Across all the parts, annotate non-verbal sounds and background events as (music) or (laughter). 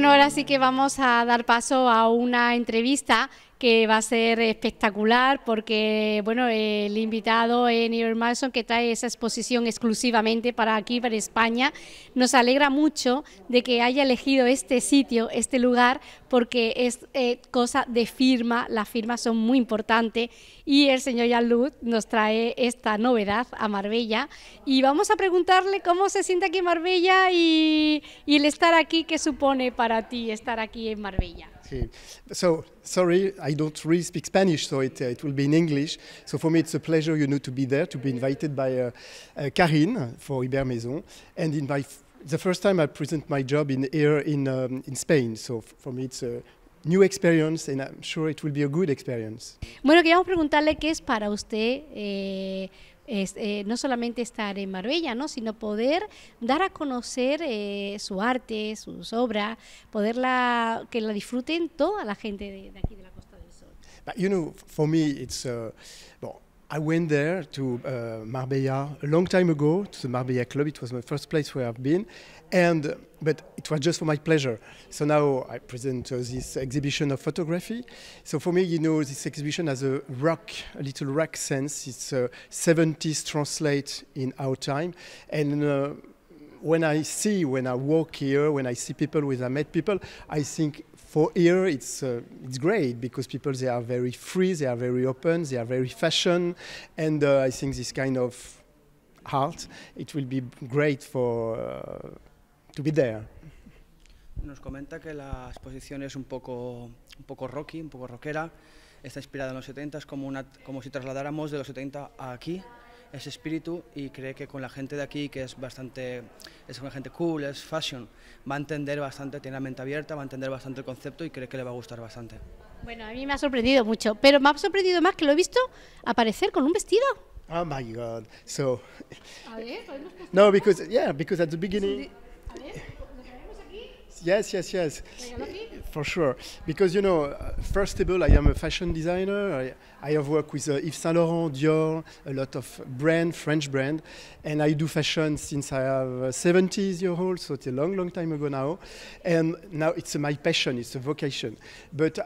Bueno, ahora sí que vamos a dar paso a una entrevista que va a ser espectacular porque, bueno, eh, el invitado es eh, Neil Manson que trae esa exposición exclusivamente para aquí, para España. Nos alegra mucho de que haya elegido este sitio, este lugar, porque es eh, cosa de firma, las firmas son muy importantes y el señor Yalud nos trae esta novedad a Marbella y vamos a preguntarle cómo se siente aquí en Marbella y, y el estar aquí, qué supone para ti estar aquí en Marbella. Okay. So, sorry, I don't really speak Spanish, so it, uh, it will be in English. So for me, it's a pleasure, you know, to be there, to be invited by uh, uh, Karine for Maison. And in my the first time I present my job in here in, um, in Spain. So for me, it's a new experience and I'm sure it will be a good experience. Bueno, queríamos preguntarle qué es para usted... Eh, es, eh, no solamente estar en Marbella, ¿no? sino poder dar a conocer eh, su arte, sus obras, poderla que la disfruten toda la gente de, aquí de la Costa del Sol. you know, uh, I went there to uh, Marbella a long time ago to the Marbella club. It was my first place where I've been, and but it was just for my pleasure. So now I present uh, this exhibition of photography. So for me, you know, this exhibition has a rock, a little rock sense. It's uh, 70s translate in our time, and uh, when I see, when I walk here, when I see people, when I met people, I think for here it's uh, it's great because people they are very free they are very open they are very fashion and uh, i think this kind of art it will be great for uh, to be there nos comenta que la exposición es un poco un poco rocky un poco rockera está inspirada en los 70 como una como si trasladáramos de los 70 a aquí ese espíritu y cree que con la gente de aquí, que es bastante, es una gente cool, es fashion, va a entender bastante, tiene la mente abierta, va a entender bastante el concepto y cree que le va a gustar bastante. Bueno, a mí me ha sorprendido mucho, pero me ha sorprendido más que lo he visto aparecer con un vestido. Oh my god. So A ver, (laughs) No, because yeah, because at the beginning. Yes, yes, yes. For sure. Because, you know, first of all, I am a fashion designer. I, I have worked with uh, Yves Saint Laurent, Dior, a lot of brand, French brand. And I do fashion since I have 70s uh, 70 years old, so it's a long, long time ago now. And now it's uh, my passion, it's a vocation. But uh,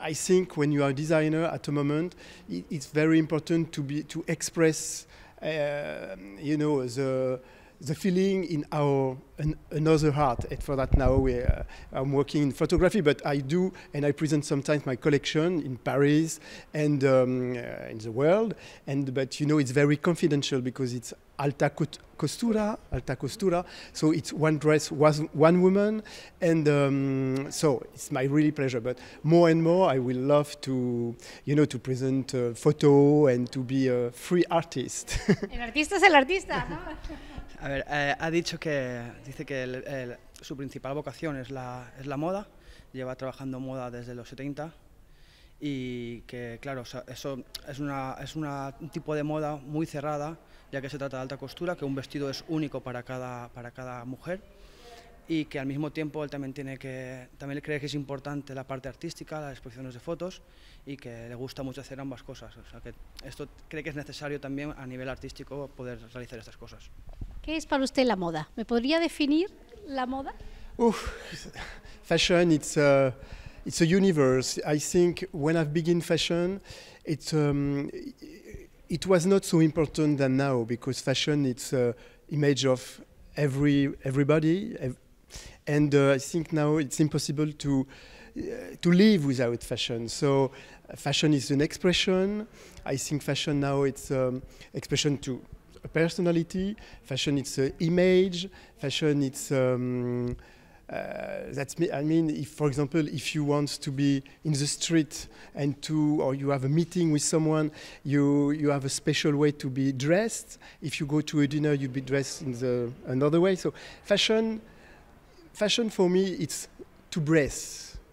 I think when you are a designer at the moment, it's very important to, be, to express, uh, you know, the the feeling in our an, another heart. And for that now, we, uh, I'm working in photography, but I do and I present sometimes my collection in Paris and um, uh, in the world. And but you know, it's very confidential because it's alta costura, alta costura. So it's one dress, was one woman, and um, so it's my really pleasure. But more and more, I will love to, you know, to present a uh, photo and to be a free artist. (laughs) El artista es el artista, ¿no? (laughs) A ver, eh, ha dicho que dice que su principal vocación es la, es la moda, lleva trabajando moda desde los 70 y que, claro, eso es, una, es un tipo de moda muy cerrada, ya que se trata de alta costura, que un vestido es único para cada, para cada mujer y que al mismo tiempo él también, tiene que, también cree que es importante la parte artística, las exposiciones de fotos y que le gusta mucho hacer ambas cosas. O sea que esto cree que es necesario también a nivel artístico poder realizar estas cosas. ¿Qué es para usted la moda? ¿Me podría definir la moda? fashion, it's a, it's a universe. I think when I begin fashion, it, um, it was not so important than now because fashion, it's an image of every, everybody. and uh, I think now it's impossible to, uh, to live without fashion. So fashion is an expression. I think fashion now it's um, expression to a personality, fashion it's an image, fashion it's um, uh, that's me, I mean, if, for example, if you want to be in the street and to, or you have a meeting with someone, you you have a special way to be dressed. If you go to a dinner, you'd be dressed in the another way. So, fashion, fashion for me, it's to breathe.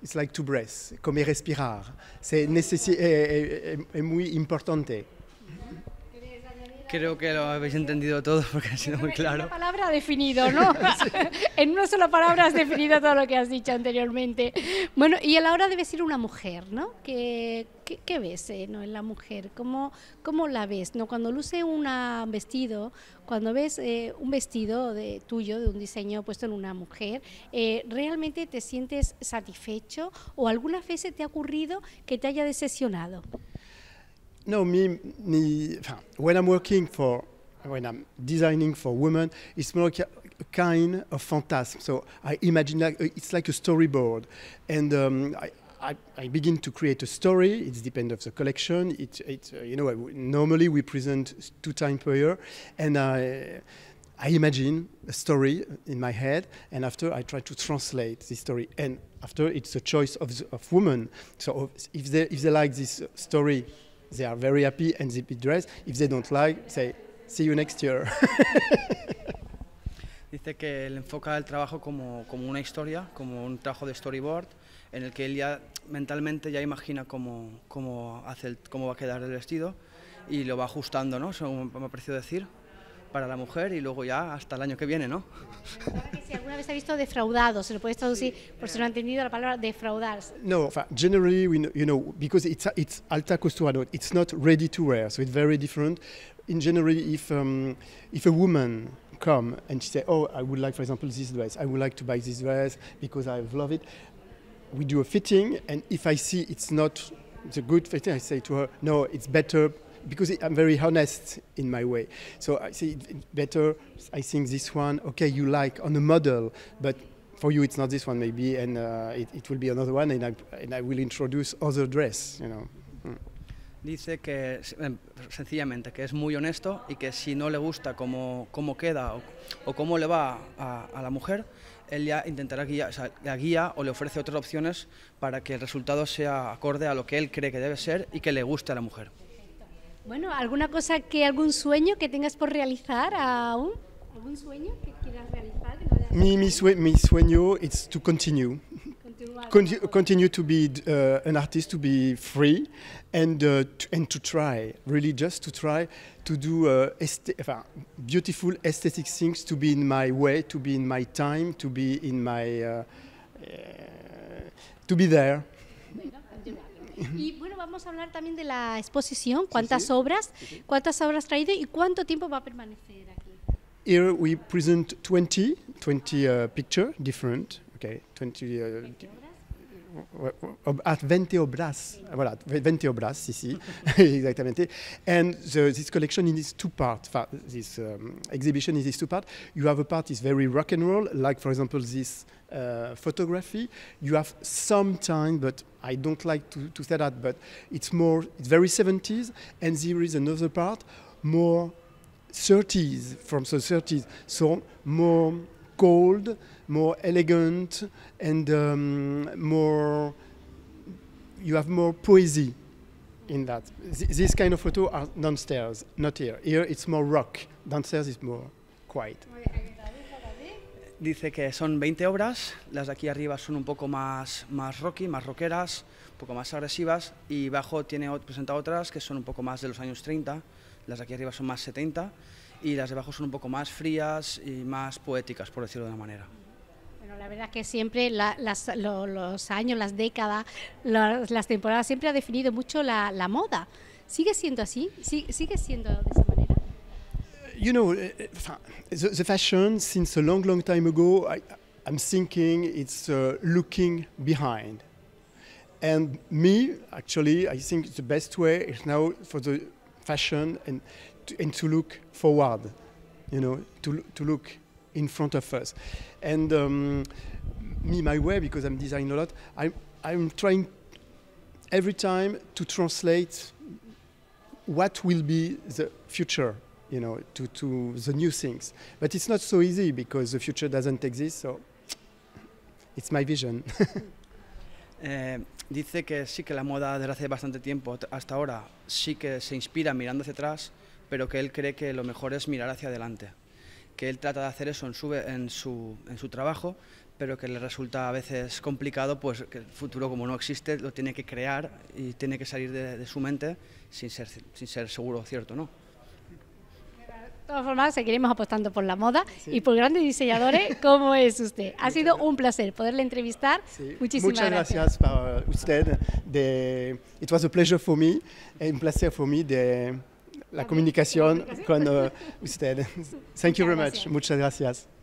It's like to breathe, come respirar. C'est, et muy importante. Creo que lo habéis entendido todo porque ha sido muy claro. En una palabra definido, ¿no? (laughs) (laughs) En una sola palabra has definido todo lo que has dicho anteriormente. Bueno, y a la hora de decir una mujer, ¿no? ¿Qué, qué, ves eh, ¿no? en la mujer? ¿Cómo, ¿Cómo, la ves? ¿no? Cuando luce un vestido, cuando ves eh, un vestido de, tuyo, de un diseño puesto en una mujer, eh, ¿realmente te sientes satisfecho o alguna vez se te ha ocurrido que te haya decepcionado? no, me, me, when I'm working for, when I'm designing for women, it's more like a kind of fantasy. So I imagine like, it's like a storyboard. And um, I, I, I, begin to create a story. It depends of the collection. It, it uh, you know, normally we present two times per year, and I, I imagine a story in my head, and after I try to translate the story. And after it's a choice of of women. So if they if they like this story they are very happy and they be dressed. If they don't like, say, see you next year. (laughs) Dice que él enfoca el trabajo como, como, una historia, como un trabajo de storyboard, en el que él ya mentalmente ya imagina cómo, cómo hace el, cómo va a quedar el vestido y lo va ajustando, ¿no? Según me ha parecido decir. para la mujer y luego ya hasta el año que viene, ¿no? Si alguna vez ha visto defraudado, se lo puedes traducir por si no han entendido la palabra defraudar. No, generally we know, you know because it's it's alta costura, it's not ready to wear, so it's very different. In general, if um, if a woman come and she say, oh, I would like, for example, this dress, I would like to buy this dress because I love it, we do a fitting, and if I see it's not the good fitting, I say to her, no, it's better because I'm very honest in my way. So I say better, I think this one, okay, you like on the model, but for you it's not this one maybe, and uh, it, it, will be another one, and I, will introduce other dress, you know. Hmm. Dice que eh, sencillamente que es muy honesto y que si no le gusta cómo, queda o, cómo le va a, a, la mujer, él ya intentará guiar, o sea, la guía o le ofrece otras opciones para que el resultado sea acorde a lo que él cree que debe ser y que le guste a la mujer. Bueno, ¿alguna cosa que, algún sueño que tengas por realizar aún? ¿Algún sueño que quieras realizar? Mi, mi, sue mi sueño es to continue. continue to be uh, an artist, to be free, and uh, to, and to try, really just to try to do uh, este-, enfin, beautiful aesthetic things, to be in my way, to be in my time, to be in my, uh, uh, to be there. Y bueno, vamos a hablar también de la exposición, cuántas obras, cuántas obras traído y cuánto tiempo va a permanecer aquí. Here we present 20, 20 uh, picture different, okay, 20 at 20 Obras, voilà, 20 Obras, ici, (laughs) exactement. And the, this collection in two parts, this um, exhibition in two parts. You have a part is very rock and roll, like for example this uh, photography. You have some time, but I don't like to, to say that, but it's more, it's very 70s. And there is another part, more 30s, from the 30s. So more cold, more elegant, and um, more. You have more poesy in that. this kind of photo are downstairs, not here. Here it's more rock. Downstairs is more quiet. Dice que son 20 obras, las de aquí arriba son un poco más, más rocky, más rockeras, un poco más agresivas, y bajo tiene presenta otras que son un poco más de los años 30, las de aquí arriba son más 70, y las de abajo son un poco más frías y más poéticas, por decirlo de una manera. Bueno, la verdad es que siempre la, las, los años, las décadas, las, temporadas siempre ha definido mucho la, la moda. ¿Sigue siendo así? ¿Sigue siendo de esa manera? Eh, you know, eh, eh, the, fashion since a long, long time ago, I, I'm thinking it's uh, looking behind. And me, actually, I think the best way is now for the fashion and to, and to look forward, you know, to, to look in front of us. And um, me, my way, because I'm designing a lot, I'm, I'm trying every time to translate what will be the future you know, to, to the new things. But it's not so easy because the future doesn't exist, so it's my vision. (laughs) eh, dice que sí que la moda desde hace bastante tiempo hasta ahora sí que se inspira mirando hacia atrás, pero que él cree que lo mejor es mirar hacia adelante, que él trata de hacer eso en su, en su, en su trabajo, pero que le resulta a veces complicado, pues que el futuro como no existe lo tiene que crear y tiene que salir de, su mente sin ser, sin ser seguro cierto, ¿no? De todas formas, seguiremos apostando por la moda y por grandes diseñadores como es usted. Ha sido un placer poderle entrevistar. Muchísimas Muchas gracias. gracias para usted. De, it was a pleasure for me, un placer for me de la comunicación con uh, usted. Thank you very much. Muchas gracias.